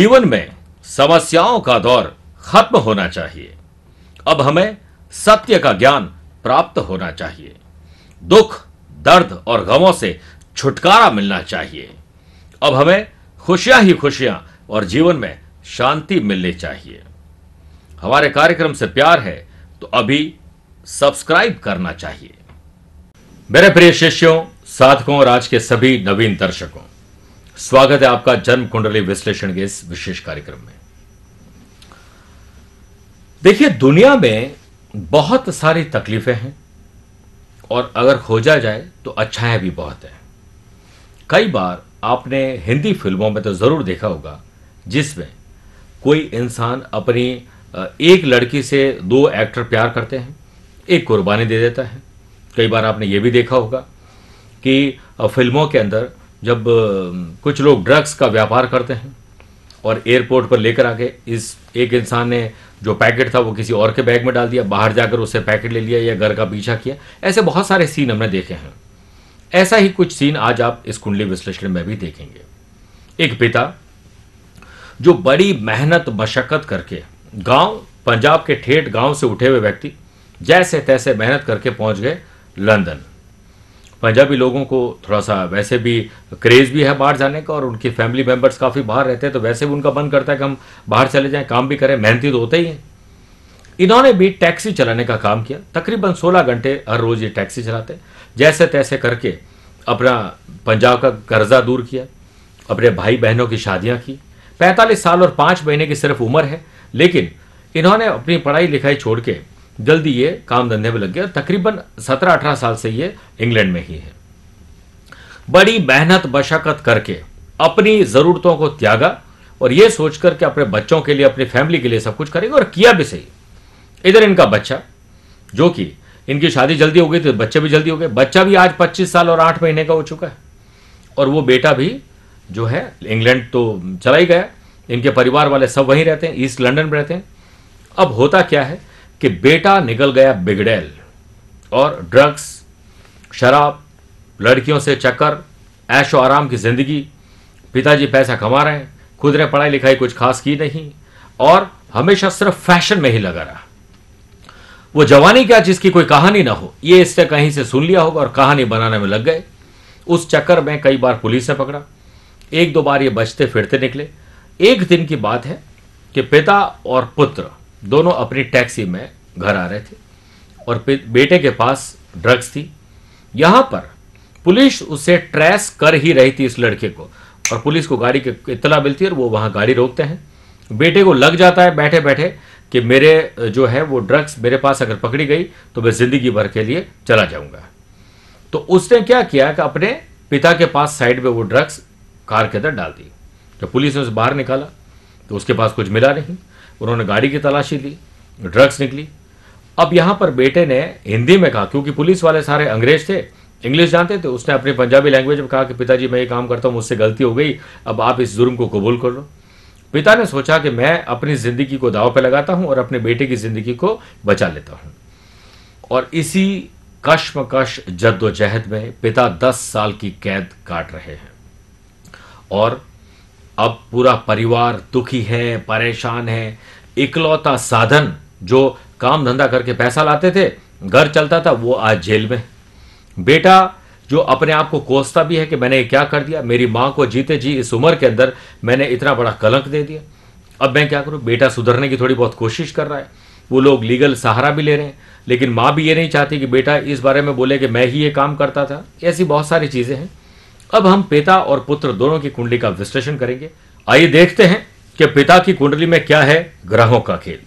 जीवन में समस्याओं का दौर खत्म होना चाहिए अब हमें सत्य का ज्ञान प्राप्त होना चाहिए दुख दर्द और गमों से छुटकारा मिलना चाहिए अब हमें खुशियां ही खुशियां और जीवन में शांति मिलनी चाहिए हमारे कार्यक्रम से प्यार है तो अभी सब्सक्राइब करना चाहिए मेरे प्रिय शिष्यों साधकों और आज के सभी नवीन दर्शकों स्वागत है आपका जन्म कुंडली विश्लेषण के इस विशेष कार्यक्रम में देखिए दुनिया में बहुत सारी तकलीफें हैं और अगर खोजा जाए तो अच्छाएं भी बहुत हैं कई बार आपने हिंदी फिल्मों में तो ज़रूर देखा होगा जिसमें कोई इंसान अपनी एक लड़की से दो एक्टर प्यार करते हैं एक कुर्बानी दे देता है कई बार आपने ये भी देखा होगा कि फिल्मों के अंदर जब कुछ लोग ड्रग्स का व्यापार करते हैं और एयरपोर्ट पर लेकर आके इस एक इंसान ने जो पैकेट था वो किसी और के बैग में डाल दिया बाहर जाकर उससे पैकेट ले लिया या घर का पीछा किया ऐसे बहुत सारे सीन हमने देखे हैं ऐसा ही कुछ सीन आज आप इस कुंडली विश्लेषण में भी देखेंगे एक पिता जो बड़ी मेहनत मशक्क़त करके गांव पंजाब के ठेठ गांव से उठे हुए व्यक्ति जैसे तैसे मेहनत करके पहुंच गए लंदन पंजाबी लोगों को थोड़ा सा वैसे भी क्रेज़ भी है बाहर जाने का और उनकी फैमिली मेम्बर्स काफ़ी बाहर रहते हैं तो वैसे भी उनका मन करता है कि हम बाहर चले जाएं काम भी करें मेहनती तो होते ही हैं इन्होंने भी टैक्सी चलाने का काम किया तकरीबन 16 घंटे हर रोज़ ये टैक्सी चलाते जैसे तैसे करके अपना पंजाब का कर्जा दूर किया अपने भाई बहनों की शादियाँ की पैंतालीस साल और पाँच महीने की सिर्फ उम्र है लेकिन इन्होंने अपनी पढ़ाई लिखाई छोड़ के जल्दी ये काम धंधे में लग गया तकरीबन सत्रह अठारह साल से ये इंग्लैंड में ही है बड़ी मेहनत बशक्कत करके अपनी ज़रूरतों को त्यागा और ये सोचकर कि अपने बच्चों के लिए अपनी फैमिली के लिए सब कुछ करेंगे और किया भी सही इधर इनका बच्चा जो कि इनकी शादी जल्दी हो गई थी तो बच्चे भी जल्दी हो गए बच्चा भी आज 25 साल और 8 महीने का हो चुका है और वो बेटा भी जो है इंग्लैंड तो चला ही गया इनके परिवार वाले सब वहीं रहते हैं ईस्ट लंदन में रहते हैं अब होता क्या है कि बेटा निकल गया बिगड़ैल और ड्रग्स शराब लड़कियों से चक्कर ऐशो आराम की ज़िंदगी पिताजी पैसा कमा रहे हैं खुद ने पढ़ाई लिखाई कुछ खास की नहीं और हमेशा सिर्फ फैशन में ही लगा रहा वो जवानी क्या जिसकी कोई कहानी ना हो ये इससे कहीं से सुन लिया होगा और कहानी बनाने में लग गए उस चक्कर में कई बार पुलिस ने पकड़ा एक दो बार ये बचते फिरते निकले एक दिन की बात है कि पिता और पुत्र दोनों अपनी टैक्सी में घर आ रहे थे और बेटे के पास ड्रग्स थी यहां पर पुलिस उसे ट्रेस कर ही रही थी इस लड़के को और पुलिस को गाड़ी की इतला मिलती है और वो वहां गाड़ी रोकते हैं बेटे को लग जाता है बैठे बैठे कि मेरे जो है वो ड्रग्स मेरे पास अगर पकड़ी गई तो मैं जिंदगी भर के लिए चला जाऊंगा तो उसने क्या किया कि अपने पिता के पास साइड में वो ड्रग्स कार के अंदर डाल दी जब पुलिस ने उसे बाहर निकाला तो उसके पास कुछ मिला नहीं उन्होंने गाड़ी की तलाशी ली ड्रग्स निकली अब यहाँ पर बेटे ने हिंदी में कहा क्योंकि पुलिस वाले सारे अंग्रेज थे इंग्लिश जानते थे उसने अपनी पंजाबी लैंग्वेज में कहा कि पिताजी मैं ये काम करता हूँ मुझसे गलती हो गई अब आप इस जुर्म को कबूल कर लो पिता ने सोचा कि मैं अपनी ज़िंदगी को दाव पर लगाता हूँ और अपने बेटे की ज़िंदगी को बचा लेता हूँ और इसी कश्मकश जद्दोजहद में पिता दस साल की कैद काट रहे हैं और अब पूरा परिवार दुखी है परेशान है इकलौता साधन जो काम धंधा करके पैसा लाते थे घर चलता था वो आज जेल में बेटा जो अपने आप को कोसता भी है कि मैंने क्या कर दिया मेरी माँ को जीते जी इस उम्र के अंदर मैंने इतना बड़ा कलंक दे दिया अब मैं क्या करूँ बेटा सुधरने की थोड़ी बहुत कोशिश कर रहा है वो लोग लीगल सहारा भी ले रहे हैं लेकिन माँ भी ये नहीं चाहती कि बेटा इस बारे में बोले कि मैं ही ये काम करता था ऐसी बहुत सारी चीज़ें हैं अब हम पिता और पुत्र दोनों की कुंडली का विश्लेषण करेंगे आइए देखते हैं कि पिता की कुंडली में क्या है ग्रहों का खेल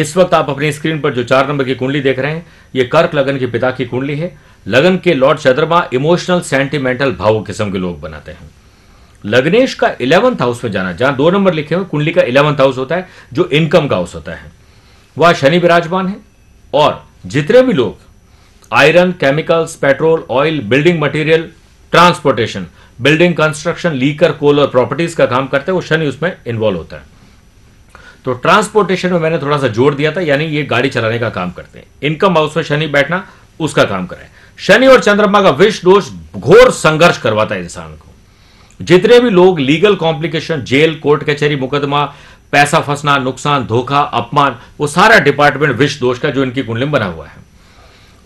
इस वक्त आप अपनी स्क्रीन पर जो चार नंबर की कुंडली देख रहे हैं ये कर्क लगन के पिता की कुंडली है लगन के लॉर्ड चंद्रमा इमोशनल सेंटिमेंटल भावों किस्म के लोग बनाते हैं लग्नेश का इलेवंथ हाउस में जाना जहां दो नंबर लिखे हुए कुंडली का इलेवंथ हाउस होता है जो इनकम का हाउस होता है वह शनि विराजमान है और जितने भी लोग iron chemicals petrol oil building material transportation building construction liquor coal और प्रॉपर्टीज का काम करते हैं वो शनि उसमें इन्वॉल्व होता है तो ट्रांसपोर्टेशन में मैंने थोड़ा सा जोर दिया था यानी ये गाड़ी चलाने का काम करते हैं इनकम हाउस में शनि बैठना उसका काम करें शनि और चंद्रमा का विष दोष घोर संघर्ष करवाता है इंसान को जितने भी लोग लीगल कॉम्प्लिकेशन जेल कोर्ट कचहरी मुकदमा पैसा फंसना नुकसान धोखा अपमान वो सारा डिपार्टमेंट विष दोष का जो इनकी कुंडली में बना हुआ है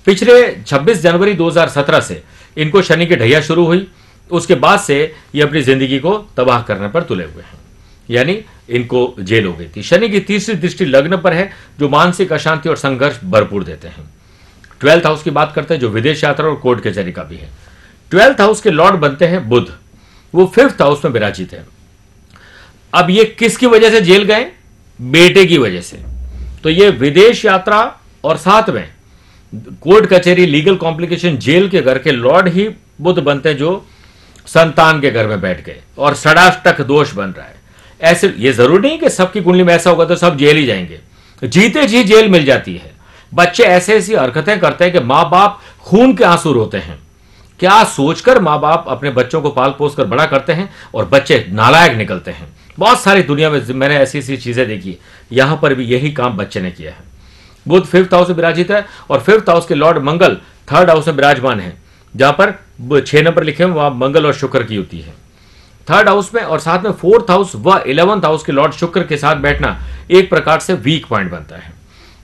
पिछले 26 जनवरी 2017 से इनको शनि की ढैया शुरू हुई उसके बाद से ये अपनी जिंदगी को तबाह करने पर तुले हुए हैं यानी इनको जेल हो गई थी शनि की तीसरी दृष्टि लग्न पर है जो मानसिक अशांति और संघर्ष भरपूर देते हैं ट्वेल्थ हाउस की बात करते हैं जो विदेश यात्रा और कोर्ट कचहरी का भी है ट्वेल्थ हाउस के लॉर्ड बनते हैं बुद्ध वो फिफ्थ हाउस में विराजित है अब ये किसकी वजह से जेल गए बेटे की वजह से तो ये विदेश यात्रा और साथ में कोर्ट कचहरी लीगल कॉम्प्लिकेशन जेल के घर के लॉर्ड ही बुद्ध बनते हैं जो संतान के घर में बैठ गए और सड़ाष्टक दोष बन रहा है ऐसे ये जरूरी नहीं कि सबकी कुंडली में ऐसा होगा तो सब जेल ही जाएंगे जीते जी जेल मिल जाती है बच्चे ऐसे ऐसी हरकतें करते हैं कि माँ बाप खून के आंसू रोते हैं क्या सोचकर माँ बाप अपने बच्चों को पाल पोस कर बड़ा करते हैं और बच्चे नालायक निकलते हैं बहुत सारी दुनिया में मैंने ऐसी ऐसी चीजें देखी यहां पर भी यही काम बच्चे ने किया है बुद्ध फिफ्थ हाउस में विराजित है और फिफ्थ हाउस के लॉर्ड मंगल थर्ड हाउस में विराजमान है जहां पर छह नंबर लिखे हैं वहां मंगल और शुक्र की होती है थर्ड हाउस में और साथ में फोर्थ हाउस व इलेवंथ हाउस के लॉर्ड शुक्र के साथ बैठना एक प्रकार से वीक पॉइंट बनता है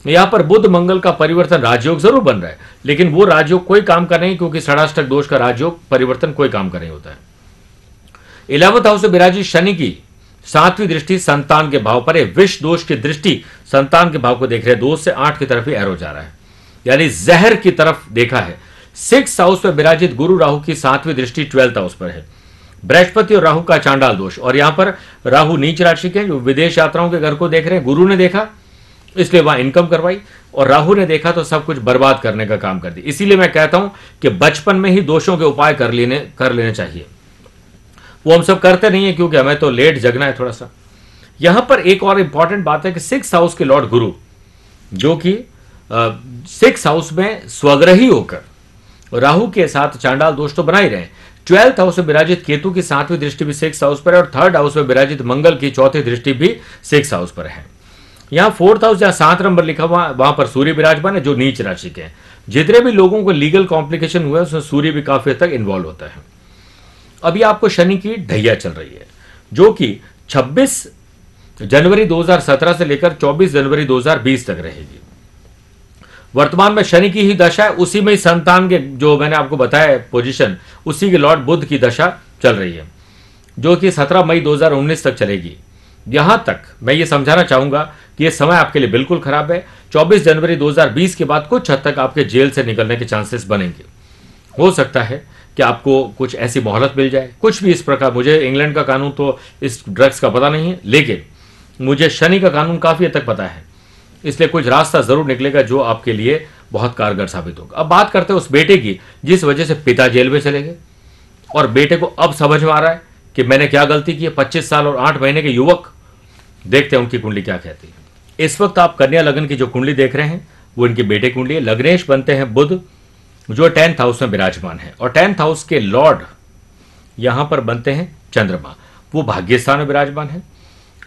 यहां पर बुद्ध मंगल का परिवर्तन राजयोग जरूर बन रहा है लेकिन वो राजयोग कोई काम का नहीं क्योंकि षडाष्टक दोष का राजयोग परिवर्तन कोई काम का नहीं होता है इलेवंथ हाउस में विराजित शनि की सातवीं दृष्टि संतान के भाव पर है विष दोष की दृष्टि संतान के भाव को देख रहे हैं दो से आठ की तरफ ही एरो जा रहा है यानी जहर की तरफ देखा है सिक्स हाउस पर विराजित गुरु राहु की सातवीं दृष्टि ट्वेल्थ हाउस पर है बृहस्पति और राहु का चांडाल दोष और यहां पर राहु नीच राशि के जो विदेश यात्राओं के घर को देख रहे हैं गुरु ने देखा इसलिए वहां इनकम करवाई और राहु ने देखा तो सब कुछ बर्बाद करने का काम कर दिया इसीलिए मैं कहता हूं कि बचपन में ही दोषों के उपाय कर लेने कर लेने चाहिए वो हम सब करते नहीं है क्योंकि हमें तो लेट जगना है थोड़ा सा यहां पर एक और इंपॉर्टेंट बात है कि सिक्स हाउस के लॉर्ड गुरु जो कि सिक्स हाउस में स्वग्रही होकर राहु के साथ चांडाल दोष तो बनाई रहे ट्वेल्थ हाउस में विराजित केतु की सातवीं दृष्टि भी सिक्स हाउस पर है और थर्ड हाउस में विराजित मंगल की चौथी दृष्टि भी सिक्स हाउस पर है यहां फोर्थ हाउस जहां सात नंबर लिखा हुआ वहां पर सूर्य विराजमान है जो नीच राशि के हैं जितने भी लोगों को लीगल कॉम्प्लिकेशन हुआ है उसमें सूर्य भी काफी हद तक इन्वॉल्व होता है अभी आपको शनि की ढैया चल रही है जो कि 26 जनवरी 2017 से लेकर 24 जनवरी 2020 तक रहेगी वर्तमान में शनि की ही दशा है उसी में ही संतान के जो मैंने आपको बताया पोजीशन उसी के लॉर्ड बुद्ध की दशा चल रही है जो कि 17 मई 2019 तक चलेगी यहां तक मैं ये समझाना चाहूंगा कि ये समय आपके लिए बिल्कुल खराब है 24 जनवरी 2020 के बाद कुछ हद तक आपके जेल से निकलने के चांसेस बनेंगे हो सकता है कि आपको कुछ ऐसी मोहलत मिल जाए कुछ भी इस प्रकार मुझे इंग्लैंड का कानून तो इस ड्रग्स का पता नहीं है लेकिन मुझे शनि का कानून काफ़ी हद तक पता है इसलिए कुछ रास्ता ज़रूर निकलेगा जो आपके लिए बहुत कारगर साबित होगा अब बात करते हैं उस बेटे की जिस वजह से पिता जेल में चले गए और बेटे को अब समझ में आ रहा है कि मैंने क्या गलती की है पच्चीस साल और आठ महीने के युवक देखते हैं उनकी कुंडली क्या कहती है इस वक्त आप कन्या लगन की जो कुंडली देख रहे हैं वो इनके बेटे कुंडली है लग्नेश बनते हैं बुद्ध जो टेंथ हाउस में विराजमान है और टेंथ हाउस के लॉर्ड यहां पर बनते हैं चंद्रमा वो भाग्य स्थान में विराजमान है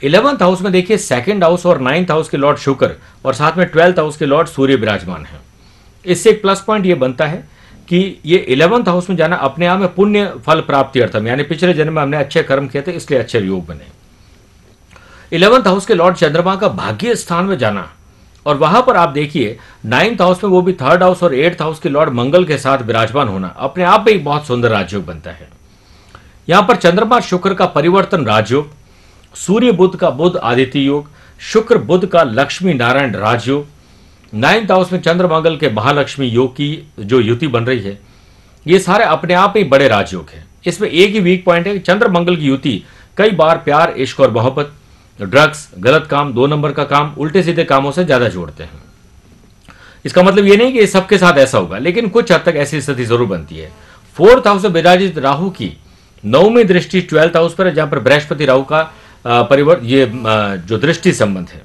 इलेवंथ हाउस में देखिए सेकंड हाउस और नाइन्थ हाउस के लॉर्ड शुक्र और साथ में ट्वेल्थ हाउस के लॉर्ड सूर्य विराजमान है इससे एक प्लस पॉइंट ये बनता है कि ये इलेवंथ हाउस में जाना अपने आप में पुण्य फल प्राप्ति अर्थम यानी पिछले जन्म में हमने अच्छे कर्म किए थे इसलिए अच्छे योग बने इलेवंथ हाउस के लॉर्ड चंद्रमा का भाग्य स्थान में जाना और वहां पर आप देखिए नाइन्थ हाउस में वो भी थर्ड हाउस और एट्थ हाउस के लॉर्ड मंगल के साथ विराजमान होना अपने आप में एक बहुत सुंदर राजयोग बनता है यहां पर चंद्रमा शुक्र का परिवर्तन राजयोग सूर्य बुद्ध का बुद्ध आदित्य योग शुक्र बुद्ध का लक्ष्मी नारायण राजयोग नाइन्थ हाउस में चंद्र मंगल के महालक्ष्मी योग की जो युति बन रही है ये सारे अपने आप में बड़े राजयोग हैं इसमें एक ही वीक पॉइंट है चंद्र मंगल की युति कई बार प्यार इश्क और मोहब्बत ड्रग्स गलत काम दो नंबर का काम उल्टे सीधे कामों से ज़्यादा जोड़ते हैं इसका मतलब ये नहीं कि सबके साथ ऐसा होगा लेकिन कुछ हद तक ऐसी स्थिति जरूर बनती है फोर्थ हाउस में विराजित राहु की नौवीं दृष्टि ट्वेल्थ हाउस पर है जहां पर बृहस्पति राहु का परिवर्तन ये जो दृष्टि संबंध है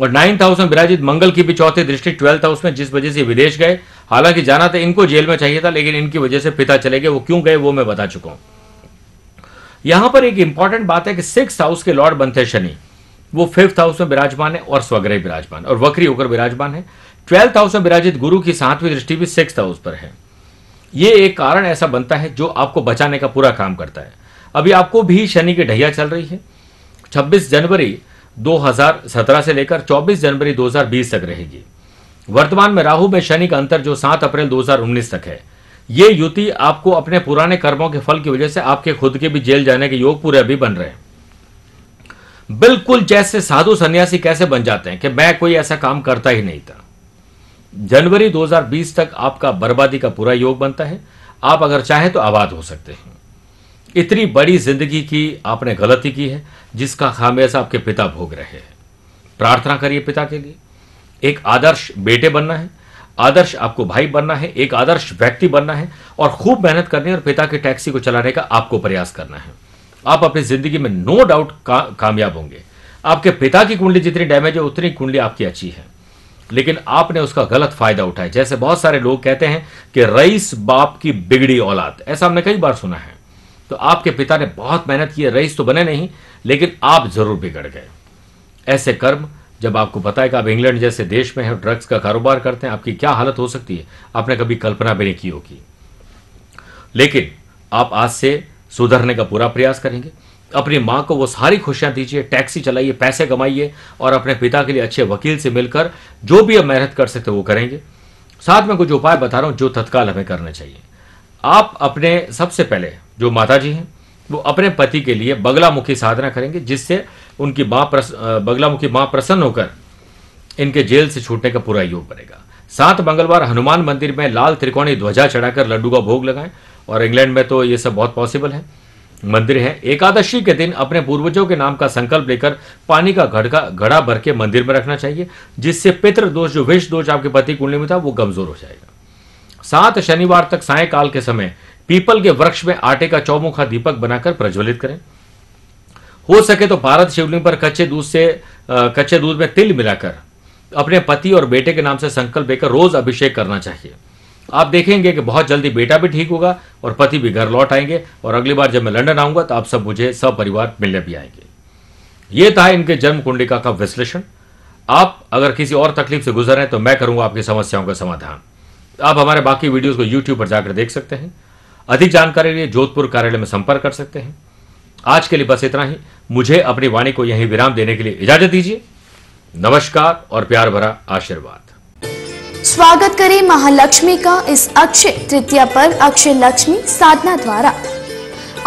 और नाइन्थ हाउस में विराजित मंगल की भी चौथी दृष्टि ट्वेल्थ हाउस में जिस वजह से विदेश गए हालांकि जाना था इनको जेल में चाहिए था लेकिन इनकी वजह से पिता चले गए वो क्यों गए वो मैं बता चुका हूं यहां पर एक इंपॉर्टेंट बात है कि सिक्स हाउस के लॉर्ड बनते शनि वो फिफ्थ हाउस में विराजमान है और स्वग्रह विराजमान और वक्री होकर विराजमान है ट्वेल्थ हाउस में विराजित गुरु की सातवीं दृष्टि भी सिक्स हाउस पर है ये एक कारण ऐसा बनता है जो आपको बचाने का पूरा काम करता है अभी आपको भी शनि की ढैया चल रही है 26 जनवरी 2017 से लेकर 24 जनवरी 2020 तक रहेगी वर्तमान में राहु में शनि का अंतर जो 7 अप्रैल 2019 तक है ये युति आपको अपने पुराने कर्मों के फल की वजह से आपके खुद के भी जेल जाने के योग पूरे अभी बन रहे हैं बिल्कुल जैसे साधु सन्यासी कैसे बन जाते हैं कि मैं कोई ऐसा काम करता ही नहीं था जनवरी 2020 तक आपका बर्बादी का पूरा योग बनता है आप अगर चाहें तो आबाद हो सकते हैं इतनी बड़ी जिंदगी की आपने गलती की है जिसका खामियाजा आपके पिता भोग रहे हैं प्रार्थना करिए पिता के लिए एक आदर्श बेटे बनना है आदर्श आपको भाई बनना है एक आदर्श व्यक्ति बनना है और खूब मेहनत करनी है और पिता की टैक्सी को चलाने का आपको प्रयास करना है आप अपनी जिंदगी में नो डाउट का, कामयाब होंगे आपके पिता की कुंडली जितनी डैमेज है उतनी कुंडली आपकी अच्छी है लेकिन आपने उसका गलत फायदा उठाया जैसे बहुत सारे लोग कहते हैं कि रईस बाप की बिगड़ी औलाद ऐसा हमने कई बार सुना है तो आपके पिता ने बहुत मेहनत की है रईस तो बने नहीं लेकिन आप जरूर बिगड़ गए ऐसे कर्म जब आपको पता है कि आप इंग्लैंड जैसे देश में हैं ड्रग्स का कारोबार करते हैं आपकी क्या हालत हो सकती है आपने कभी कल्पना भी नहीं की होगी लेकिन आप आज से सुधरने का पूरा प्रयास करेंगे अपनी माँ को वो सारी खुशियाँ दीजिए टैक्सी चलाइए पैसे कमाइए और अपने पिता के लिए अच्छे वकील से मिलकर जो भी आप मेहनत कर सकते वो करेंगे साथ में कुछ उपाय बता रहा हूँ जो तत्काल हमें करने चाहिए आप अपने सबसे पहले जो माता जी हैं वो अपने पति के लिए बगलामुखी साधना करेंगे जिससे उनकी माँ प्रस बगलामुखी माँ प्रसन्न होकर इनके जेल से छूटने का पूरा योग बनेगा सात मंगलवार हनुमान मंदिर में लाल त्रिकोणी ध्वजा चढ़ाकर लड्डू का भोग लगाएं और इंग्लैंड में तो ये सब बहुत पॉसिबल है मंदिर है एकादशी के दिन अपने पूर्वजों के नाम का संकल्प लेकर पानी का घड़का घड़ा भर के मंदिर में रखना चाहिए जिससे पितृ दोष जो विष दोष आपके पति कुंडली में था वो कमजोर हो जाएगा सात शनिवार तक सायकाल के समय पीपल के वृक्ष में आटे का चौमुखा दीपक बनाकर प्रज्वलित करें हो सके तो भारत शिवलिंग पर कच्चे दूध से कच्चे दूध में तिल मिलाकर अपने पति और बेटे के नाम से संकल्प लेकर रोज अभिषेक करना चाहिए आप देखेंगे कि बहुत जल्दी बेटा भी ठीक होगा और पति भी घर लौट आएंगे और अगली बार जब मैं लंदन आऊंगा तो आप सब मुझे परिवार मिलने भी आएंगे ये था इनके जन्म कुंडिका का विश्लेषण आप अगर किसी और तकलीफ से गुजर रहे हैं तो मैं करूंगा आपकी समस्याओं का समाधान आप हमारे बाकी वीडियोस को यूट्यूब पर जाकर देख सकते हैं अधिक जानकारी के लिए जोधपुर कार्यालय में संपर्क कर सकते हैं आज के लिए बस इतना ही मुझे अपनी वाणी को यहीं विराम देने के लिए इजाजत दीजिए नमस्कार और प्यार भरा आशीर्वाद स्वागत करें महालक्ष्मी का इस अक्षय तृतीया पर्व अक्षय लक्ष्मी साधना द्वारा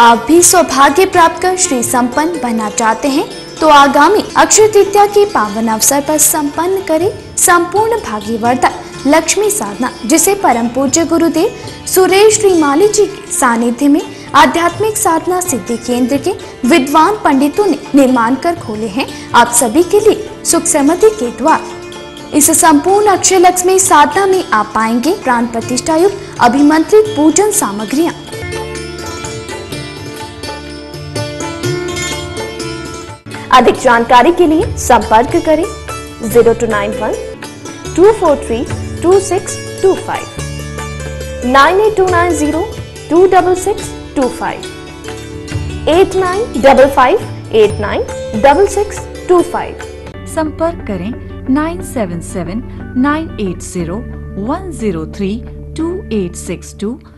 आप भी सौभाग्य प्राप्त कर श्री संपन्न बनना चाहते हैं तो आगामी अक्षय तृतीया के पावन अवसर पर संपन्न करें संपूर्ण भाग्यवर्धक लक्ष्मी साधना जिसे परम पूज्य गुरुदेव सुरेश माली जी के सानिध्य में आध्यात्मिक साधना सिद्धि केंद्र के विद्वान पंडितों ने निर्माण कर खोले हैं आप सभी के लिए सुख समृद्धि के द्वार इस संपूर्ण अक्षय लक्ष्मी साधना में आप पाएंगे प्राण प्रतिष्ठा युक्त अभिमंत्रित पूजन सामग्रिया अधिक जानकारी के लिए संपर्क करें zero two nine one two four three two six two five nine eight two nine zero two double six two five eight nine double five eight nine double six two five संपर्क करें 977 980 103 2862